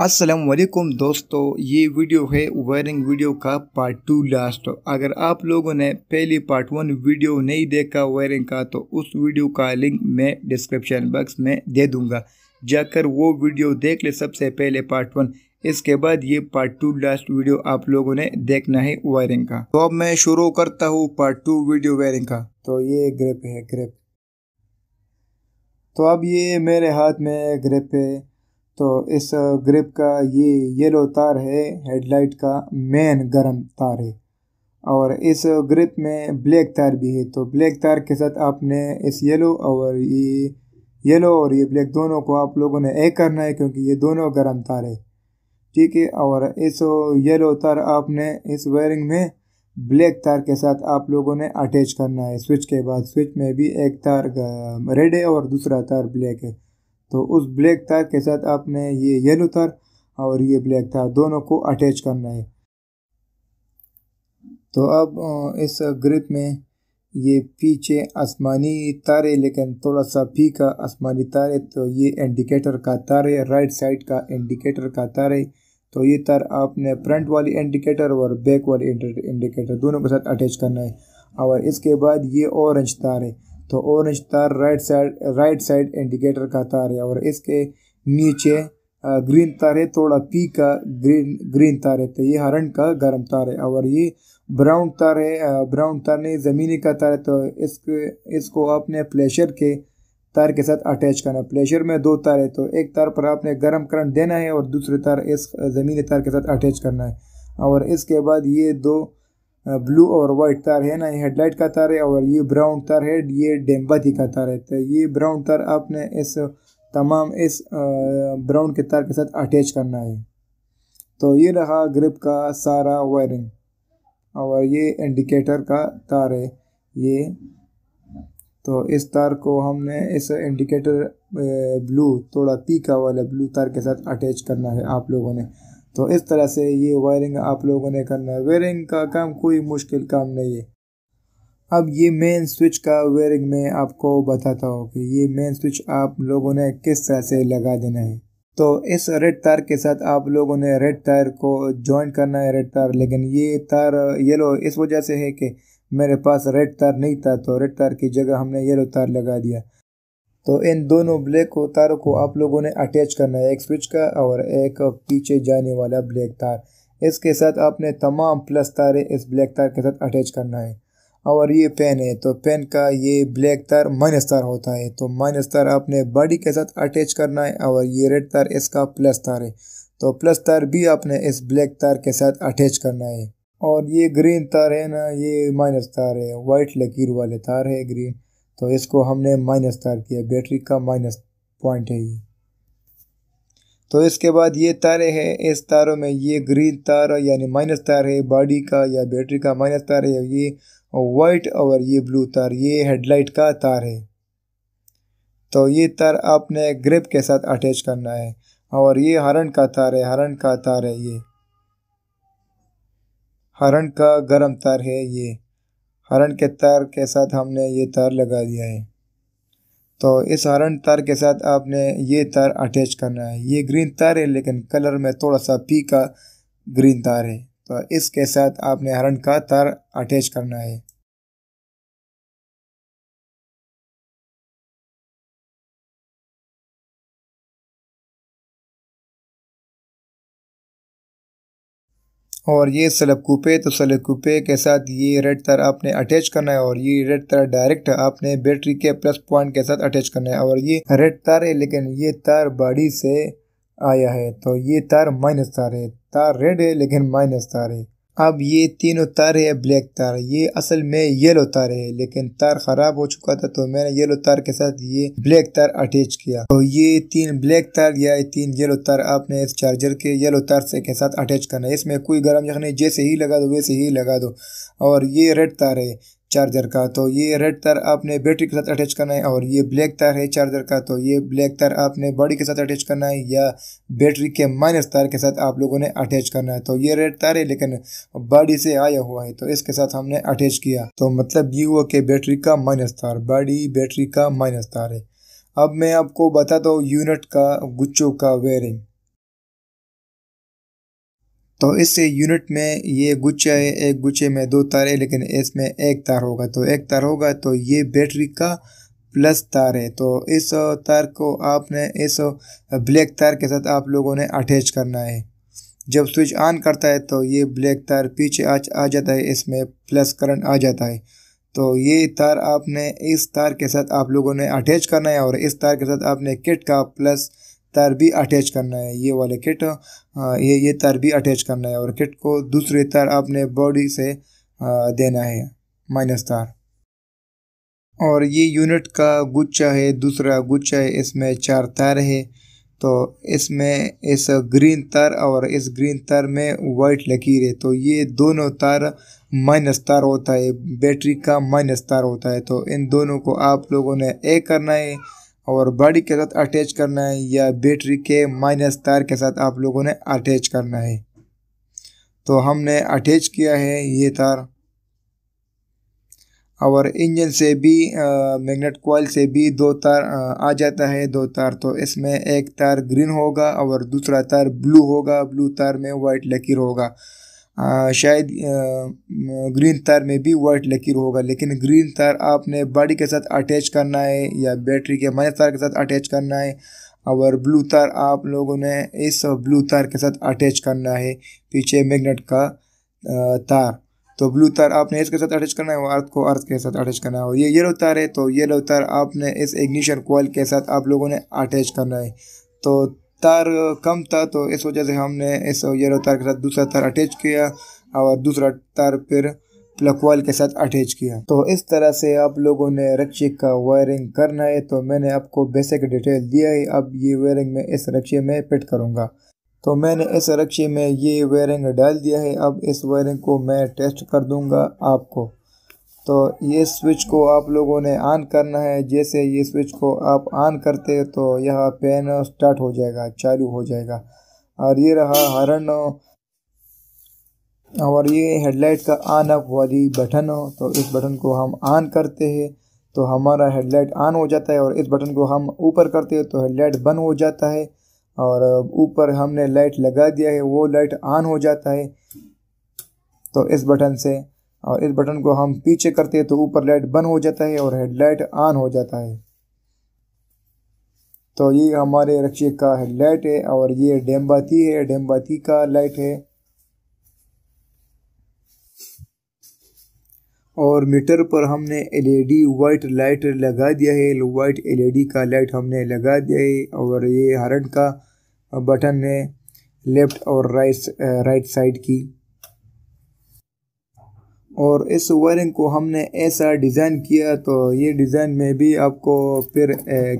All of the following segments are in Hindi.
असलम दोस्तों ये वीडियो है वायरिंग वीडियो का पार्ट टू लास्ट अगर आप लोगों ने पहली पार्ट वन वीडियो नहीं देखा वायरिंग का तो उस वीडियो का लिंक मैं डिस्क्रिप्शन बॉक्स में दे दूंगा जाकर वो वीडियो देख ले सबसे पहले पार्ट वन इसके बाद ये पार्ट टू लास्ट वीडियो आप लोगों ने देखना है वायरिंग का तो अब मैं शुरू करता हूँ पार्ट टू वीडियो वायरिंग का तो ये ग्रिप है ग्रिप तो अब ये मेरे हाथ में ग्रिप है तो इस ग्रिप का ये येलो तार है हेडलाइट का मेन गर्म तार है और इस ग्रिप में ब्लैक तार भी है तो ब्लैक तार के साथ आपने इस येलो और ये येलो और ये ब्लैक दोनों को आप लोगों ने एक करना है क्योंकि ये दोनों गर्म तार है ठीक है और इस येलो तार आपने इस वायरिंग में ब्लैक तार के साथ आप लोगों ने अटैच करना है स्विच के बाद स्विच में भी एक तार रेड है और दूसरा तार ब्लैक है तो उस ब्लैक तार के साथ आपने ये येलो तार और ये ब्लैक तार दोनों को अटैच करना है तो अब इस ग्रिप में ये पीछे आसमानी तारे लेकिन थोड़ा सा का आसमानी तारे तो ये इंडिकेटर का तार है राइट साइड का इंडिकेटर का तार है तो ये तार आपने फ्रंट वाली इंडिकेटर और बैक वाली इंडिकेटर दोनों के साथ अटैच करना है और इसके बाद ये ऑरेंज तार है तो ऑरेंज तार right side right side indicator का तार है और इसके नीचे ग्रीन तार है थोड़ा पी का ग्रीन ग्रीन तार है तो ये हरण का गर्म तार है और ये ब्राउन तार है ब्राउन तार नहीं ज़मीनी का तार है तो इसके इसको आपने प्लेशर के तार के साथ अटैच करना है प्लेशर में दो तार है तो एक तार पर आपने गर्म करंट देना है और दूसरे तार इस ज़मीनी तार के साथ अटैच करना है और इसके बाद ये दो ब्लू और वाइट तार है ना ये हेडलाइट का तार है और ये ब्राउन तार है ये डेम्बाती का तार है तो ये ब्राउन तार आपने इस तमाम इस ब्राउन के तार के साथ अटैच करना है तो ये रहा ग्रिप का सारा वायरिंग और ये इंडिकेटर का तार है ये तो इस तार को हमने इस इंडिकेटर ब्लू थोड़ा तीखा वाला ब्लू तार के साथ अटैच करना है आप लोगों ने तो इस तरह से ये वायरिंग आप लोगों ने करना है वायरिंग का काम कोई मुश्किल काम नहीं है अब ये मेन स्विच का वायरिंग मैं आपको बताता हूँ कि ये मेन स्विच आप लोगों ने किस तरह से लगा देना है तो इस रेड तार के साथ आप लोगों ने रेड तार को जॉइंट करना है रेड तार लेकिन ये तार येलो इस वजह से है कि मेरे पास रेड तार नहीं था तो रेड तार की जगह हमने येलो तार लगा दिया तो इन दोनों ब्लैक तारों को आप लोगों ने अटैच करना है एक स्विच का और एक पीछे जाने वाला ब्लैक तार इसके साथ आपने तमाम प्लस तारे इस ब्लैक तार के साथ अटैच करना है और ये पेन है तो पेन का ये ब्लैक तार माइनस तार होता है तो माइनस तार आपने बॉडी के साथ अटैच करना है और ये रेड तार इसका प्लस तार है तो प्लस तार भी आपने इस ब्लैक तार के साथ अटैच करना है और ये ग्रीन तार है ना ये माइनस तार है वाइट लकीर वाले तार है ग्रीन तो इसको हमने माइनस तार किया बैटरी का माइनस पॉइंट है ये तो इसके बाद ये तारे हैं इस तारों में ये ग्रीन तार यानी माइनस तार है बॉडी का या बैटरी का माइनस तार है ये वाइट और ये ब्लू तार ये हेडलाइट का तार है तो ये तार आपने ग्रिप के साथ अटैच करना है और ये हरण का तार है हरण का तार है ये हरण का गर्म तार है ये हरन के तार के साथ हमने ये तार लगा दिया है तो इस हरन तार के साथ आपने ये तार अटैच करना है ये ग्रीन तार है लेकिन कलर में थोड़ा सा पी का ग्रीन तार है तो इसके साथ आपने हरन का तार अटैच करना है और ये सेलब कूपे तो सेलब कूपे के साथ ये रेड तार आपने अटैच करना है और ये रेड तार डायरेक्ट आपने बैटरी के प्लस पॉइंट के साथ अटैच करना है और ये रेड तार है लेकिन ये तार बॉडी से आया है तो ये तार माइनस तार है तार रेड है लेकिन माइनस तार है अब ये तीनों तार है ब्लैक तार ये असल में येलो तार है लेकिन तार खराब हो चुका था तो मैंने येलो तार के साथ ये ब्लैक तार अटैच किया तो ये तीन ब्लैक तार या ये तीन येलो तार आपने इस चार्जर के येलो तार से के साथ अटैच करना है इसमें कोई गर्म यखनी जैसे ही लगा दो वैसे ही लगा दो और ये रेड तार है चार्जर का तो ये रेड तार आपने बैटरी के साथ अटैच करना है और ये ब्लैक तार है चार्जर का तो ये ब्लैक तार आपने बॉडी के साथ अटैच करना है या बैटरी के माइनस तार के साथ आप लोगों ने अटैच करना है तो ये रेड तार है लेकिन बॉडी से आया हुआ है तो इसके साथ हमने अटैच किया तो मतलब ये हुआ कि बैटरी का माइनस तार बॉडी बैटरी का माइनस तार है अब मैं आपको बताता हूँ यूनिट का गुच्चों का वेयरिंग तो इस यूनिट में ये गुच्छा है एक गुच्छे में दो तार है लेकिन इसमें एक तार होगा तो एक तार होगा तो ये बैटरी का प्लस तार है तो इस तार को आपने इस ब्लैक तार के साथ आप लोगों ने अटैच करना है जब स्विच ऑन करता है तो ये ब्लैक तार पीछे आ, आ जाता है इसमें प्लस करंट आ जाता है तो ये तार आपने इस तार के साथ आप लोगों ने अटैच करना है और इस तार के साथ आपने किट का प्लस तार भी अटैच करना है ये वाले किट ये ये तार भी अटैच करना है और किट को दूसरे तार अपने बॉडी से देना है माइनस तार और ये यूनिट का गुच्छा है दूसरा गुच्छा है इसमें चार तार है तो इसमें इस ग्रीन तार और इस ग्रीन तार में वाइट लकीर है तो ये दोनों तार माइनस तार होता है बैटरी का माइनस तार होता है तो इन दोनों को आप लोगों ने ए करना है और बॉडी के साथ अटैच करना है या बैटरी के माइनस तार के साथ आप लोगों ने अटैच करना है तो हमने अटैच किया है ये तार और इंजन से भी मैग्नेट कोयल से भी दो तार आ, आ जाता है दो तार तो इसमें एक तार ग्रीन होगा और दूसरा तार ब्लू होगा ब्लू तार में वाइट लकीर होगा शायद ग्रीन तार में भी वाइट लकीर होगा लेकिन ग्रीन तार आपने बॉडी के साथ अटैच करना है या बैटरी के माइनस तार के साथ अटैच करना है और ब्लू तार आप लोगों ने इस ब्लू तार के साथ अटैच करना है पीछे मैग्नेट का तार तो ब्लू तार आपने इसके साथ अटैच करना है और अर्थ को अर्थ के साथ अटैच करना है और ये येलो तार है तो येलो तार आपने इस इग्निशन कोयल के साथ आप लोगों ने अटैच करना है तो तार कम था तो इस वजह से हमने इस येलो तार के साथ दूसरा तार अटैच किया और दूसरा तार फिर प्लग वॉल के साथ अटैच किया तो इस तरह से आप लोगों ने रक्षे का वायरिंग करना है तो मैंने आपको बेसिक डिटेल दिया है अब ये वायरिंग मैं इस रक्षे में फिट करूँगा तो मैंने इस रक्षे में ये वायरिंग डाल दिया है अब इस वायरिंग को मैं टेस्ट कर दूँगा आपको तो ये स्विच को आप लोगों ने ऑन करना है जैसे ये स्विच को आप ऑन करते हैं तो यह पेन स्टार्ट हो जाएगा चालू हो जाएगा और ये रहा हॉर्न और ये हेडलाइट का ऑन अप वाली बटन हो तो इस बटन को हम ऑन करते हैं तो हमारा हेडलाइट ऑन हो जाता है और इस बटन को हम ऊपर करते हैं तो हेडलाइट बंद हो जाता है और ऊपर हमने लाइट लगा दिया है वो लाइट ऑन हो जाता है तो इस बटन से और इस बटन को हम पीछे करते हैं तो ऊपर लाइट बंद हो जाता है और हेडलाइट ऑन हो जाता है तो ये हमारे रक्षे का हेडलाइट है और ये डेम्बाती है डेम्बाती का लाइट है और मीटर पर हमने एलईडी वाइट लाइट लगा दिया है वाइट एलईडी का लाइट हमने लगा दिया है और ये हरन का बटन है लेफ्ट और राइट राइट साइड की और इस वायरिंग को हमने ऐसा डिज़ाइन किया तो ये डिज़ाइन में भी आपको फिर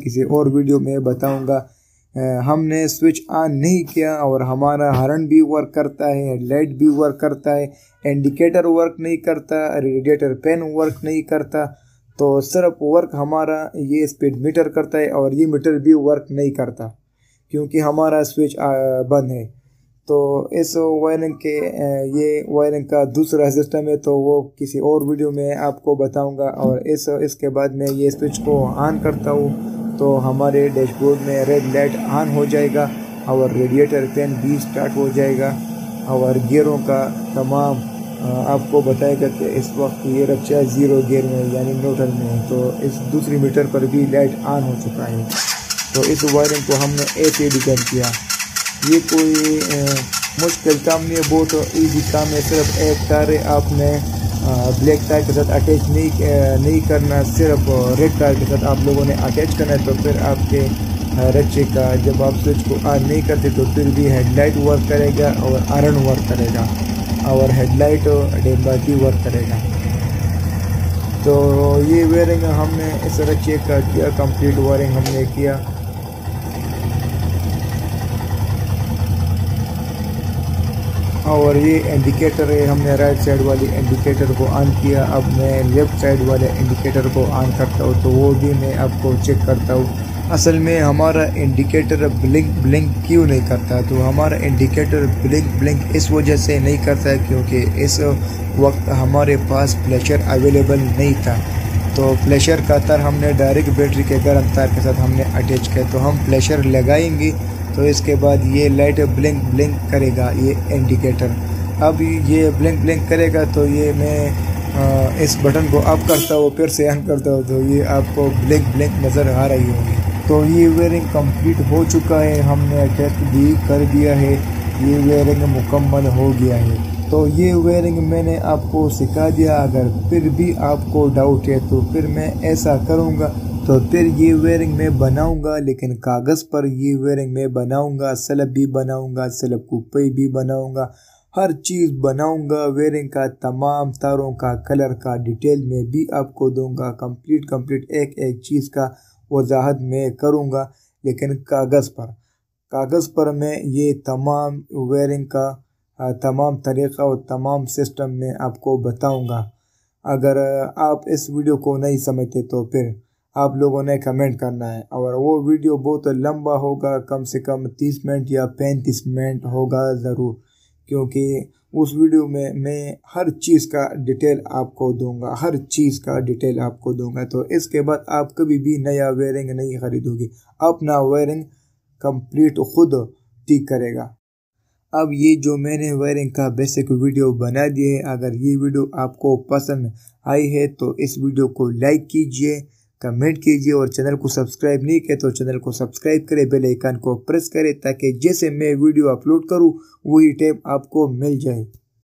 किसी और वीडियो में बताऊंगा हमने स्विच ऑन नहीं किया और हमारा हॉर्न भी वर्क करता है लाइट भी वर्क करता है इंडिकेटर वर्क नहीं करता रेडिएटर पेन वर्क नहीं करता तो सिर्फ वर्क हमारा ये स्पीड मीटर करता है और ये मीटर भी वर्क नहीं करता क्योंकि हमारा स्विच बंद है तो इस वायरिंग के ये वायरिंग का दूसरा सिस्टम है तो वो किसी और वीडियो में आपको बताऊंगा और इस इसके बाद मैं ये स्विच को ऑन करता हूँ तो हमारे डैशबोर्ड में रेड लाइट ऑन हो जाएगा और रेडिएटर फैन भी स्टार्ट हो जाएगा और गियरों का तमाम आपको बताएगा कि इस वक्त ये रक्षा ज़ीरो गियर में यानी न्यूट्रल में तो इस दूसरी मीटर पर भी लाइट ऑन हो चुका है तो इस वायरिंग को हमने ए डिजाइन किया ये कोई मुश्किल काम नहीं है बहुत ईजी काम है सिर्फ एक तार है आपने ब्लैक तार के साथ अटैच नहीं नहीं करना सिर्फ रेड तार के साथ आप लोगों ने अटैच करना है तो फिर आपके रच्चे का जब आप स्विच को ऑन नहीं करते तो फिर भी हेडलाइट वर्क करेगा और आयरन वर्क करेगा और हेडलाइट डेम्बा भी वर्क करेगा तो ये वेयरिंग हमने इस रच्चे का किया कंप्लीट वायरिंग हमने किया और ये इंडिकेटर है हमने राइट साइड वाले इंडिकेटर को ऑन किया अब मैं लेफ़्ट साइड वाले इंडिकेटर को ऑन करता हूँ तो वो भी मैं आपको चेक करता हूँ असल में हमारा इंडिकेटर ब्लिंक ब्लिंक क्यों नहीं करता तो हमारा इंडिकेटर ब्लिंक ब्लिंक इस वजह से नहीं करता क्योंकि इस वक्त हमारे पास प्लेशर अवेलेबल नहीं था तो प्लेशर का तार हमने डायरेक्ट बैटरी के गर्म तार के साथ हमने अटैच किया तो हम प्लेशर लगाएंगे तो इसके बाद ये लाइट ब्लिंक ब्लिंक करेगा ये इंडिकेटर अब ये ब्लिंक ब्लिंक करेगा तो ये मैं आ, इस बटन को अप करता हूँ फिर से ऑन करता हूँ तो ये आपको ब्लिंक ब्लिंक नज़र आ रही होगी तो ये वेयरिंग कंप्लीट हो चुका है हमने अटैच भी कर दिया है ये वेयरिंग मुकम्मल हो गया है तो ये वेयरिंग मैंने आपको सिखा दिया अगर फिर भी आपको डाउट है तो फिर मैं ऐसा करूँगा तो फिर ये वेयरिंग में बनाऊंगा लेकिन कागज़ पर ये वेयरिंग में बनाऊंगा सलब भी बनाऊंगा सलब कुपे भी बनाऊंगा हर चीज़ बनाऊंगा वेयरिंग का तमाम तारों का कलर का डिटेल में भी आपको दूंगा कंप्लीट कंप्लीट एक एक चीज़ का वजाहत मैं करूंगा लेकिन कागज़ पर कागज़ पर मैं ये तमाम वेयरिंग का तमाम तरीक़ा और तमाम सिस्टम में आपको बताऊंगा अगर आप इस वीडियो को नहीं समझते तो फिर आप लोगों ने कमेंट करना है और वो वीडियो बहुत लंबा होगा कम से कम तीस मिनट या पैंतीस मिनट होगा ज़रूर क्योंकि उस वीडियो में मैं हर चीज़ का डिटेल आपको दूंगा हर चीज़ का डिटेल आपको दूंगा तो इसके बाद आप कभी भी नया वेयरिंग नहीं खरीदोगे अपना वायरिंग कंप्लीट खुद ठीक करेगा अब ये जो मैंने वायरिंग का बेसिक वीडियो बना दिया है अगर ये वीडियो आपको पसंद आई है तो इस वीडियो को लाइक कीजिए कमेंट कीजिए और चैनल को सब्सक्राइब नहीं किया तो चैनल को सब्सक्राइब करें बेल आइकन को प्रेस करें ताकि जैसे मैं वीडियो अपलोड करूँ वही टाइम आपको मिल जाए